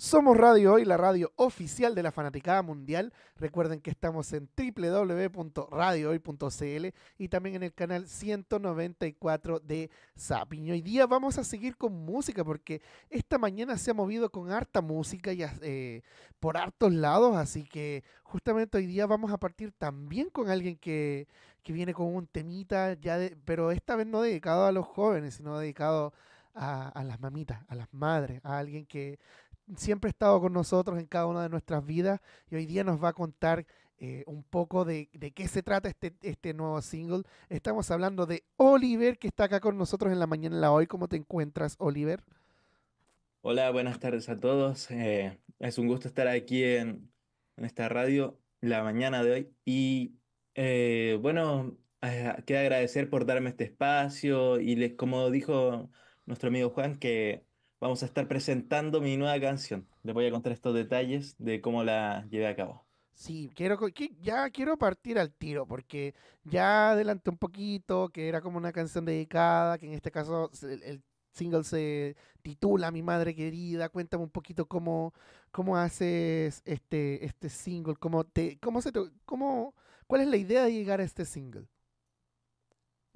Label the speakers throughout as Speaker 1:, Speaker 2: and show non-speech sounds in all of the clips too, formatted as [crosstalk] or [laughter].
Speaker 1: Somos Radio Hoy, la radio oficial de la Fanaticada Mundial. Recuerden que estamos en www.radiohoy.cl y también en el canal 194 de sapiño Hoy día vamos a seguir con música porque esta mañana se ha movido con harta música y eh, por hartos lados, así que justamente hoy día vamos a partir también con alguien que, viene con un temita, ya de, pero esta vez no dedicado a los jóvenes, sino dedicado a las mamitas, a las madres, a alguien que siempre ha estado con nosotros en cada una de nuestras vidas y hoy día nos va a contar eh, un poco de, qué se trata este, este, nuevo single. Estamos hablando de Oliver, que está acá con nosotros en la mañana de la hoy. ¿Cómo te encuentras, Oliver?
Speaker 2: Hola, buenas tardes a todos. Eh, es un gusto estar aquí en, esta radio la mañana de hoy. Y eh, bueno, quiero agradecer por darme este espacio y les, como dijo nuestro amigo Juan, que vamos a estar presentando mi nueva canción. Les voy a contar estos detalles de cómo la llevé a cabo.
Speaker 1: Sí, quiero, ya quiero partir al tiro, porque ya adelanté un poquito, que era como una canción dedicada, que en este caso el, single se titula Mi Madre Querida. Cuéntame un poquito cómo, cómo haces este, este single, cómo te, cómo se te, cómo, cuál es la idea de llegar a este single.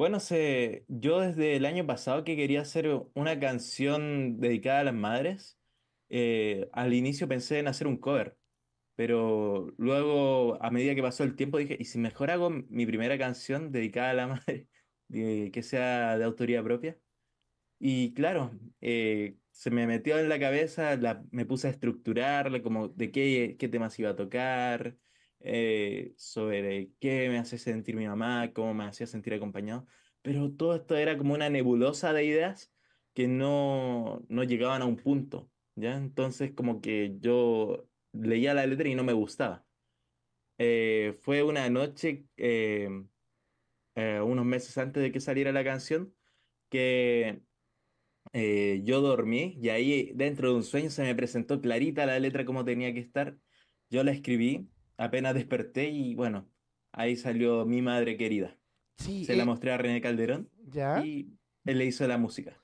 Speaker 2: Bueno, sé, yo desde el año pasado que quería hacer una canción dedicada a las madres, eh, al inicio pensé en hacer un cover, pero luego a medida que pasó el tiempo dije, ¿y si mejor hago mi primera canción dedicada a la [laughs] madre, que sea de autoría propia? Y claro, eh, se me metió en la cabeza, me puse a estructurarla, como de qué, qué temas iba a tocar, eh, sobre qué me hacía sentir mi mamá, cómo me hacía sentir acompañado, pero todo esto era como una nebulosa de ideas que no, no llegaban a un punto, ¿ya? Entonces como que yo leía la letra y no me gustaba. Eh, fue una noche, em, eh, unos meses antes de que saliera la canción, que yo dormí y ahí dentro de un sueño se me presentó clarita la letra como tenía que estar. Yo la escribí apenas desperté y bueno, ahí salió mi madre querida. Sí, Se la eh, mostré a René Calderón ¿Ya? y él le hizo la música.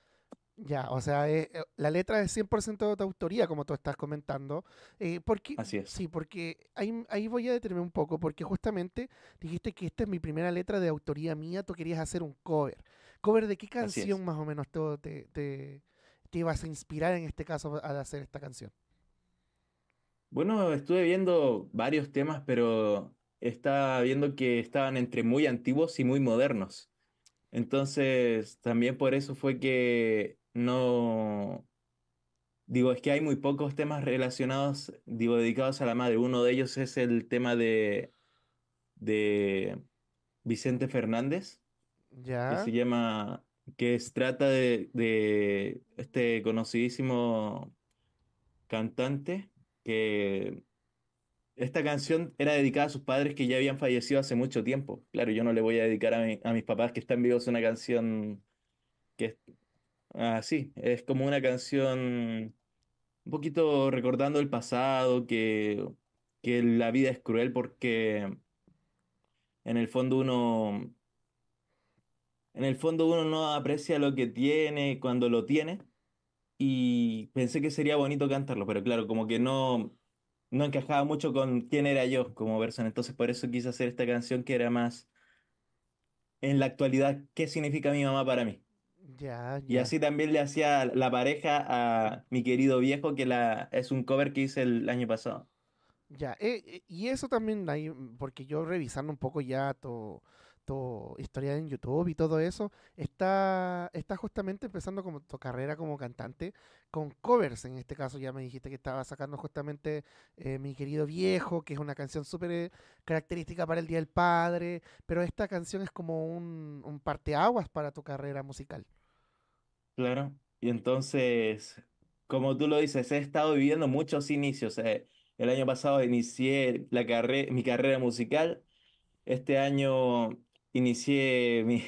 Speaker 1: Ya, o sea, eh, eh, la letra es 100% de autoría, como tú estás comentando. porque, Así es. Sí, porque ahí, voy a detenerme un poco, porque justamente dijiste que esta es mi primera letra de autoría mía, tú querías hacer un cover. ¿Cover de qué canción más o menos te, te, te ibas a inspirar en este caso al hacer esta canción?
Speaker 2: Bueno, estuve viendo varios temas, pero estaba viendo que estaban entre muy antiguos y muy modernos. Entonces, también por eso fue que no... Digo, es que hay muy pocos temas relacionados, digo, dedicados a la madre. Uno de ellos es el tema de, de Vicente Fernández,
Speaker 1: ¿Ya? que se
Speaker 2: llama, que trata de este conocidísimo cantante, que esta canción era dedicada a sus padres que ya habían fallecido hace mucho tiempo. Claro, yo no le voy a dedicar a, mis papás que están vivos una canción que es así, ah, es como una canción un poquito recordando el pasado, que, que la vida es cruel porque en el fondo uno en el fondo uno no aprecia lo que tiene cuando lo tiene y pensé que sería bonito cantarlo, pero claro, como que no, no encajaba mucho con quién era yo como persona, entonces por eso quise hacer esta canción que era más en la actualidad, ¿qué significa mi mamá para mí? Ya, Y así también le hacía la pareja a mi querido viejo, que es un cover que hice el año pasado.
Speaker 1: Ya, eh, eh, y eso también, porque yo revisando un poco ya todo visto historias en YouTube y todo eso, está, está justamente empezando como tu carrera como cantante con covers. En este caso ya me dijiste que estaba sacando justamente eh, Mi querido viejo, que es una canción súper eh, característica para el Día del Padre, pero esta canción es como un, parteaguas para tu carrera musical.
Speaker 2: Claro, y entonces, como tú lo dices, he estado viviendo muchos inicios. Eh, el año pasado inicié la mi carrera musical. Este año inicié mi,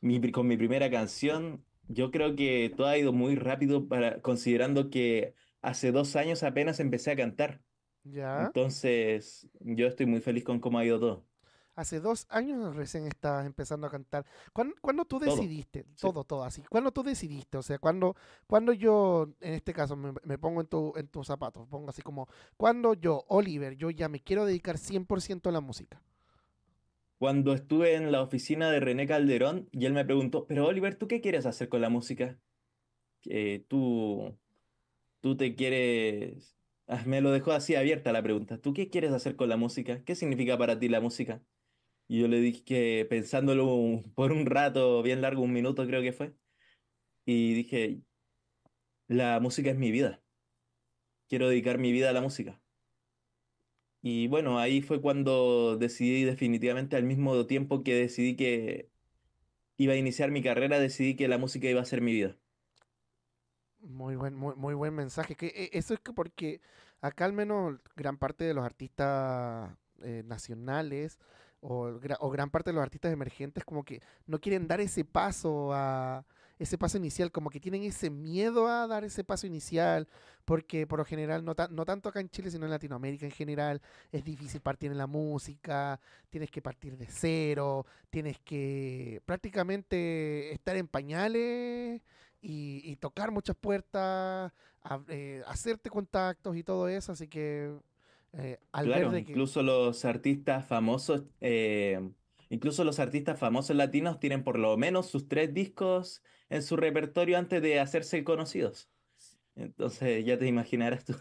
Speaker 2: [laughs] con mi primera canción. Yo creo que todo ha ido muy rápido para, considerando que hace dos años apenas empecé a cantar. Ya. Entonces, yo estoy muy feliz con cómo ha ido todo.
Speaker 1: Hace dos años recién estabas empezando a cantar. ¿Cuándo, ¿cuándo tú decidiste? Todo, todo, así. ¿Cuándo tú decidiste? O sea, cuando cuando yo, en este caso, me, pongo en, tu, en tus zapatos? Pongo así como, cuando yo, Oliver, yo ya me quiero dedicar 100% a la música?
Speaker 2: cuando estuve en la oficina de René Calderón y él me preguntó, pero Oliver, ¿tú qué quieres hacer con la música? Eh, ¿tú, tú te quieres... Ah, me lo dejó así abierta la pregunta, ¿tú qué quieres hacer con la música? ¿Qué significa para ti la música? Y yo le dije que pensándolo por un rato, bien largo, un minuto creo que fue, y dije, la música es mi vida. Quiero dedicar mi vida a la música. Y bueno, ahí fue cuando decidí definitivamente al mismo tiempo que decidí que iba a iniciar mi carrera, decidí que la música iba a ser mi vida.
Speaker 1: Muy buen, muy, muy buen mensaje. Que, eh, eso es que porque acá al menos gran parte de los artistas eh, nacionales o, o gran parte de los artistas emergentes como que no quieren dar ese paso a, ese paso inicial, como que tienen ese miedo a dar ese paso inicial, porque por lo general, no, no tanto acá en Chile, sino en Latinoamérica en general, es difícil partir en la música, tienes que partir de cero, tienes que prácticamente estar en pañales y, tocar muchas puertas, eh, hacerte contactos y todo eso, así que... Eh, claro, incluso
Speaker 2: los artistas famosos... Eh, Incluso los artistas famosos latinos tienen por lo menos sus tres discos en su repertorio antes de hacerse conocidos. Entonces ya te imaginarás tú.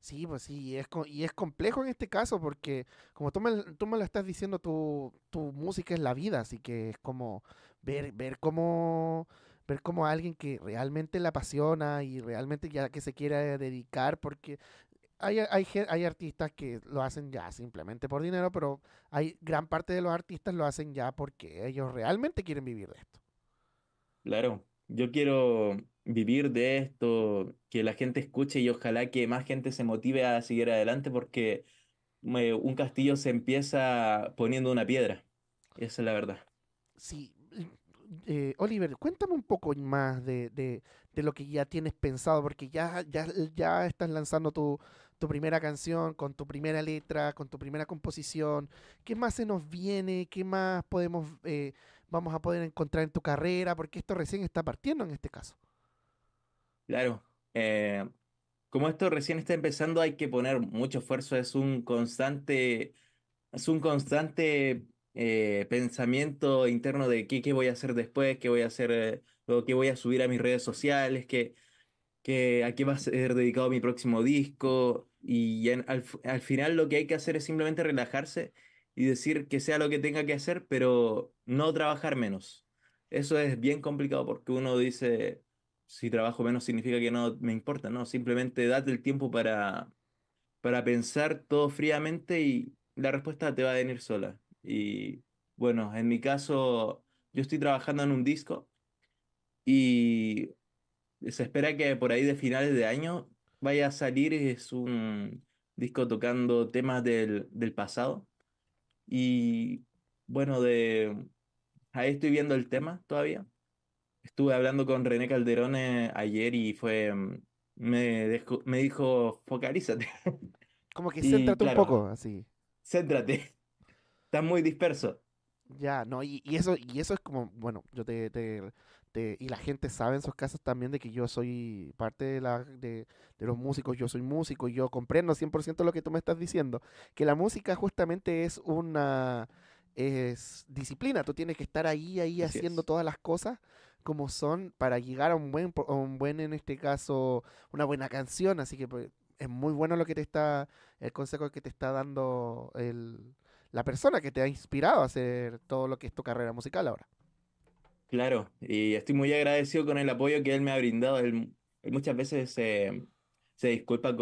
Speaker 1: Sí, pues sí, y es, y es complejo en este caso porque, como tú me, tú lo estás diciendo, tu, tu, música es la vida, así que es como ver, ver cómo ver como alguien que realmente la apasiona y realmente ya que se quiera dedicar, porque hay, hay, hay, artistas que lo hacen ya simplemente por dinero, pero hay gran parte de los artistas lo hacen ya porque ellos realmente quieren vivir de esto.
Speaker 2: Claro, yo quiero vivir de esto, que la gente escuche y ojalá que más gente se motive a seguir adelante porque eh, un castillo se empieza poniendo una piedra. Esa es la verdad.
Speaker 1: Sí. Eh, Oliver, cuéntame un poco más de, de, de, lo que ya tienes pensado, porque ya, ya, ya estás lanzando tu, tu primera canción, con tu primera letra, con tu primera composición, qué más se nos viene, qué más podemos, eh, vamos a poder encontrar en tu carrera, porque esto recién está partiendo en este caso.
Speaker 2: Claro, eh, como esto recién está empezando, hay que poner mucho esfuerzo, es un constante, es un constante eh, pensamiento interno de qué, qué, voy a hacer después, qué voy a hacer, qué voy a subir a mis redes sociales, qué, qué, a qué va a ser dedicado mi próximo disco. Y al, final lo que hay que hacer es simplemente relajarse y decir que sea lo que tenga que hacer, pero no trabajar menos. Eso es bien complicado porque uno dice, si trabajo menos significa que no me importa, ¿no? Simplemente date el tiempo para, para pensar todo fríamente y la respuesta te va a venir sola. Y bueno, en mi caso, yo estoy trabajando en un disco y se espera que por ahí de finales de año vaya a salir es un disco tocando temas del, pasado. Y bueno, de ahí estoy viendo el tema todavía. Estuve hablando con René Calderón eh, ayer y fue mm, me, dijo, focalízate. [laughs] Como que céntrate un poco, así. Céntrate. [laughs] Estás muy disperso.
Speaker 1: Ya, no, y, eso, y eso es como, bueno, yo te, te, este, y la gente sabe en sus casos también de que yo soy parte de, la, de, los músicos, yo soy músico y yo comprendo 100% lo que tú me estás diciendo, que la música justamente es una disciplina, tú tienes que estar ahí, ahí haciendo todas las cosas como son para llegar a un buen, un buen, en este caso, una buena canción, así que pues, es muy bueno lo que te está, el consejo que te está dando la persona que te ha inspirado a hacer todo lo que es tu carrera musical ahora.
Speaker 2: Claro, y estoy muy agradecido con el apoyo que él me ha brindado. Él, muchas veces se, disculpa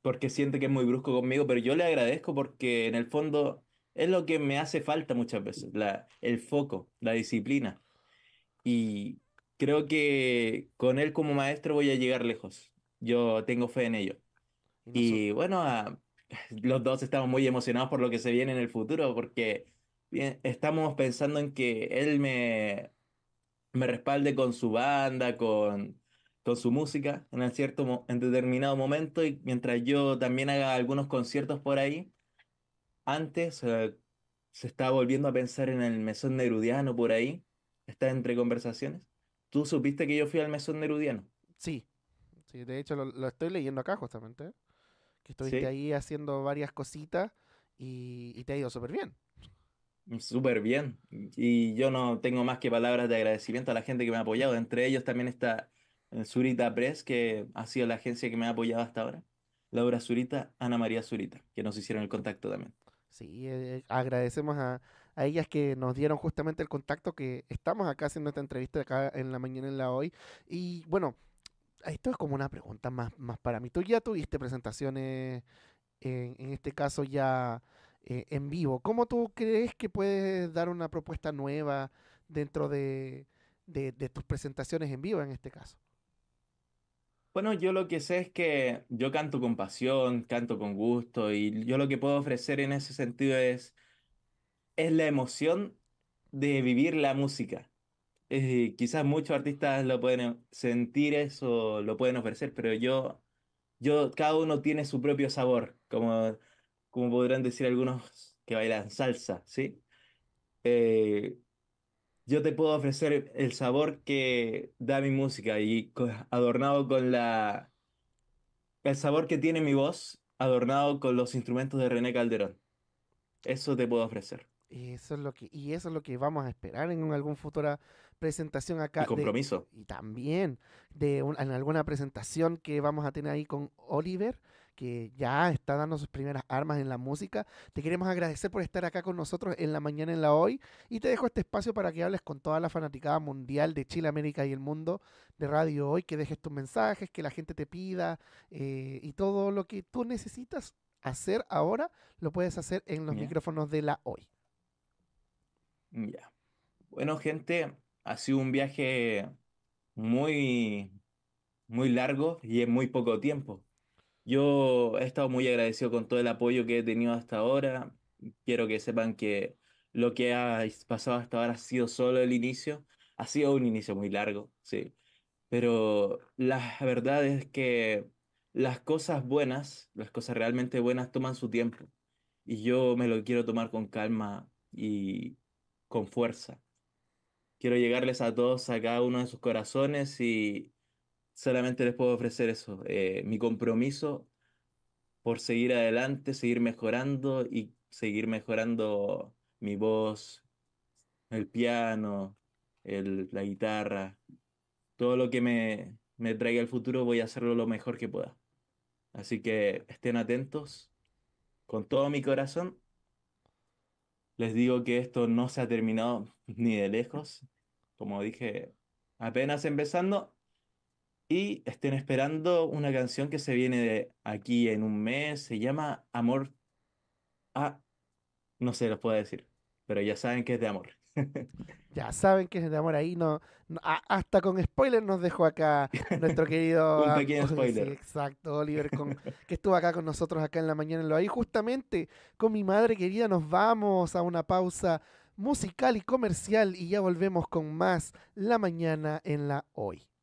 Speaker 2: porque siente que es muy brusco conmigo, pero yo le agradezco porque en el fondo es lo que me hace falta muchas veces, la, el foco, la disciplina. Y creo que con él como maestro voy a llegar lejos. Yo tengo fe en ello. Y, bueno, ah, [laughs] los dos estamos muy emocionados por lo que se viene en el futuro porque estamos pensando en que él me me respalde con su banda, con, con su música en, cierto, en determinado momento y mientras yo también haga algunos conciertos por ahí. Antes se estaba volviendo a pensar en el mesón nerudiano por ahí, está entre conversaciones. ¿Tú supiste que yo fui al mesón nerudiano? Sí,
Speaker 1: sí de hecho lo, estoy leyendo acá justamente, que estuviste ahí haciendo varias cositas y, y te ha ido súper bien.
Speaker 2: Súper bien. Y yo no tengo más que palabras de agradecimiento a la gente que me ha apoyado. Entre ellos también está eh, Zurita Press, que ha sido la agencia que me ha apoyado hasta ahora. Laura Zurita, Ana María Zurita, que nos hicieron el contacto también.
Speaker 1: Sí, eh, agradecemos a, ellas que nos dieron justamente el contacto, que estamos acá haciendo esta entrevista acá en la mañana en la hoy. Y bueno, esto es como una pregunta más, más para mí. Tú ya tuviste presentaciones, en, en este caso ya eh, en vivo. ¿Cómo tú crees que puedes dar una propuesta nueva dentro de, tus presentaciones en vivo en este caso?
Speaker 2: Bueno, yo lo que sé es que yo canto con pasión, canto con gusto y yo lo que puedo ofrecer en ese sentido es, es la emoción de vivir la música. Eh, quizás muchos artistas lo pueden sentir eso, lo pueden ofrecer, pero yo, yo, cada uno tiene su propio sabor, como como podrán decir algunos que bailan salsa, ¿sí? Eh, yo te puedo ofrecer el sabor que da mi música y adornado con la... El sabor que tiene mi voz, adornado con los instrumentos de René Calderón. Eso te puedo ofrecer.
Speaker 1: Y eso es lo que, y eso es lo que vamos a esperar en alguna futura presentación acá. Y compromiso. y también de en alguna presentación que vamos a tener ahí con Oliver que ya está dando sus primeras armas en la música. Te queremos agradecer por estar acá con nosotros en la mañana en la hoy y te dejo este espacio para que hables con toda la fanaticada mundial de Chile, América y el mundo de Radio Hoy, que dejes tus mensajes, que la gente te pida eh, y todo lo que tú necesitas hacer ahora lo puedes hacer en los micrófonos de la hoy.
Speaker 2: Ya. Bueno, gente, ha sido un viaje muy, muy largo y en muy poco tiempo. Yo he estado muy agradecido con todo el apoyo que he tenido hasta ahora. Quiero que sepan que lo que ha pasado hasta ahora ha sido solo el inicio. Ha sido un inicio muy largo, sí. Pero la verdad es que las cosas buenas, las cosas realmente buenas toman su tiempo. Y yo me lo quiero tomar con calma y con fuerza. Quiero llegarles a todos, a cada uno de sus corazones y solamente les puedo ofrecer eso, eh, mi compromiso por seguir adelante, seguir mejorando y seguir mejorando mi voz, el piano, la guitarra, todo lo que me, me traiga el futuro voy a hacerlo lo mejor que pueda. Así que estén atentos, con todo mi corazón. Les digo que esto no se ha terminado [laughs] ni de lejos. Como dije, apenas empezando, y estén esperando una canción que se viene de aquí en un mes. Se llama Amor. Ah, no se los puedo decir, pero ya saben que es de amor.
Speaker 1: [laughs] ya saben que es de amor ahí. No, hasta con spoiler nos dejó acá nuestro [laughs] querido. spoiler. exacto, Oliver, [laughs] que estuvo acá con nosotros acá en la mañana en lo ahí. Justamente con mi madre querida, nos vamos a una pausa musical y comercial y ya volvemos con más La Mañana en la Hoy.